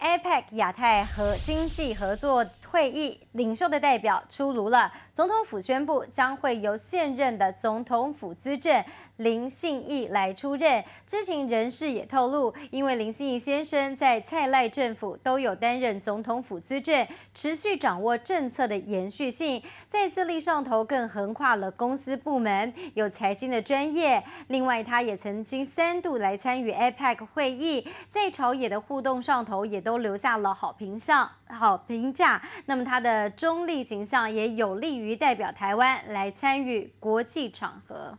APEC 亚太和经济合作会议领袖的代表出炉了。总统府宣布，将会由现任的总统府资政林信义来出任。知情人士也透露，因为林信义先生在蔡赖政府都有担任总统府资政，持续掌握政策的延续性。在资历上头，更横跨了公司部门，有财经的专业。另外，他也曾经三度来参与 APEC 会议，在朝野的互动上头也都。都留下了好评项、好评价，那么他的中立形象也有利于代表台湾来参与国际场合。